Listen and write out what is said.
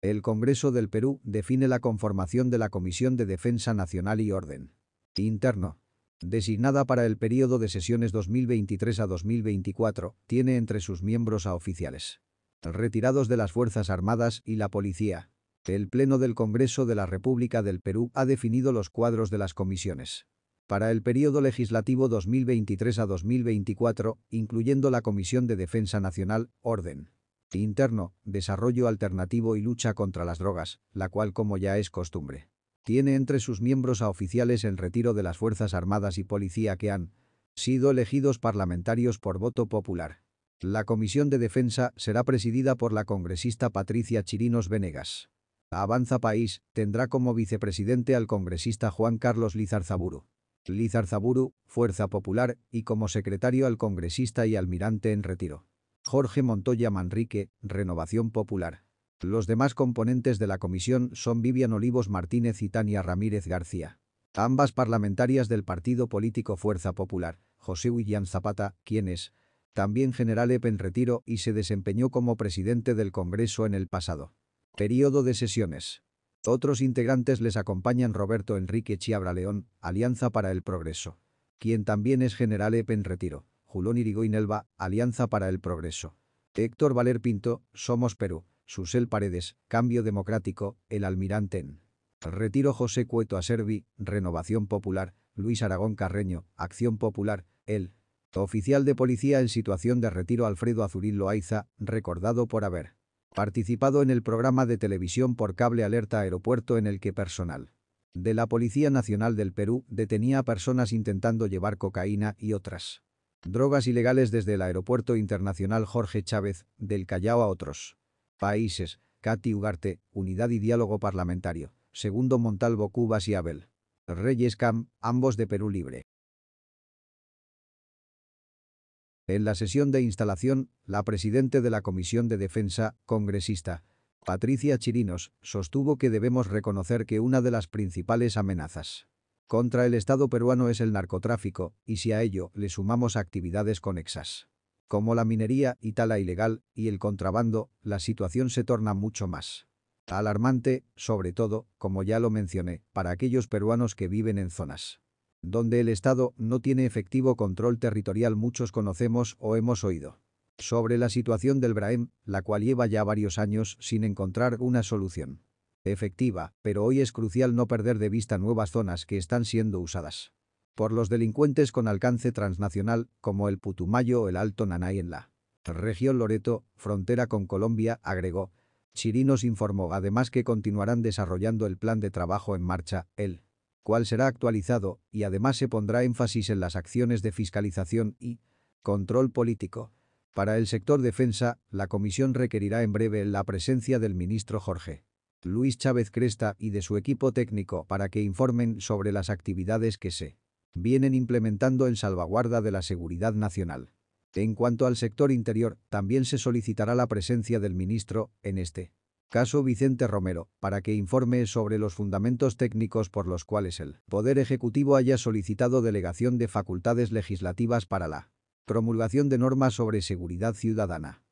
El Congreso del Perú define la conformación de la Comisión de Defensa Nacional y Orden Interno. Designada para el periodo de sesiones 2023 a 2024, tiene entre sus miembros a oficiales retirados de las Fuerzas Armadas y la Policía. El Pleno del Congreso de la República del Perú ha definido los cuadros de las comisiones. Para el periodo legislativo 2023 a 2024, incluyendo la Comisión de Defensa Nacional, Orden. Interno, desarrollo alternativo y lucha contra las drogas, la cual como ya es costumbre. Tiene entre sus miembros a oficiales en retiro de las Fuerzas Armadas y Policía que han sido elegidos parlamentarios por voto popular. La Comisión de Defensa será presidida por la congresista Patricia Chirinos Venegas. Avanza País tendrá como vicepresidente al congresista Juan Carlos Lizarzaburu. Lizarzaburu, Fuerza Popular, y como secretario al congresista y almirante en retiro. Jorge Montoya Manrique, Renovación Popular. Los demás componentes de la comisión son Vivian Olivos Martínez y Tania Ramírez García. Ambas parlamentarias del partido político Fuerza Popular, José William Zapata, quien es también general EP en retiro y se desempeñó como presidente del Congreso en el pasado. Período de sesiones. Otros integrantes les acompañan Roberto Enrique Chiabra León, Alianza para el Progreso, quien también es general EP en retiro. Julón Irigoyen-Elba, Alianza para el Progreso. Héctor Valer Pinto, Somos Perú, Susel Paredes, Cambio Democrático, El Almirante en Retiro José Cueto Servi, Renovación Popular, Luis Aragón Carreño, Acción Popular, El. Oficial de policía en situación de retiro Alfredo Azuril Loaiza, recordado por haber participado en el programa de televisión por cable Alerta Aeropuerto en el que personal de la Policía Nacional del Perú detenía a personas intentando llevar cocaína y otras drogas ilegales desde el Aeropuerto Internacional Jorge Chávez, del Callao a otros. Países, Cati Ugarte, Unidad y Diálogo Parlamentario, segundo Montalvo Cubas y Abel. Reyes Camp, ambos de Perú Libre. En la sesión de instalación, la presidenta de la Comisión de Defensa, congresista, Patricia Chirinos, sostuvo que debemos reconocer que una de las principales amenazas contra el Estado peruano es el narcotráfico, y si a ello le sumamos actividades conexas, como la minería y tala ilegal y el contrabando, la situación se torna mucho más alarmante, sobre todo, como ya lo mencioné, para aquellos peruanos que viven en zonas donde el Estado no tiene efectivo control territorial muchos conocemos o hemos oído sobre la situación del Braem, la cual lleva ya varios años sin encontrar una solución efectiva, pero hoy es crucial no perder de vista nuevas zonas que están siendo usadas por los delincuentes con alcance transnacional, como el Putumayo o el Alto Nanay en la región Loreto, frontera con Colombia, agregó. Chirinos informó además que continuarán desarrollando el plan de trabajo en marcha, el cual será actualizado, y además se pondrá énfasis en las acciones de fiscalización y control político. Para el sector defensa, la comisión requerirá en breve la presencia del ministro Jorge Luis Chávez Cresta y de su equipo técnico para que informen sobre las actividades que se vienen implementando en salvaguarda de la seguridad nacional. En cuanto al sector interior, también se solicitará la presencia del ministro, en este caso Vicente Romero, para que informe sobre los fundamentos técnicos por los cuales el Poder Ejecutivo haya solicitado delegación de facultades legislativas para la promulgación de normas sobre seguridad ciudadana.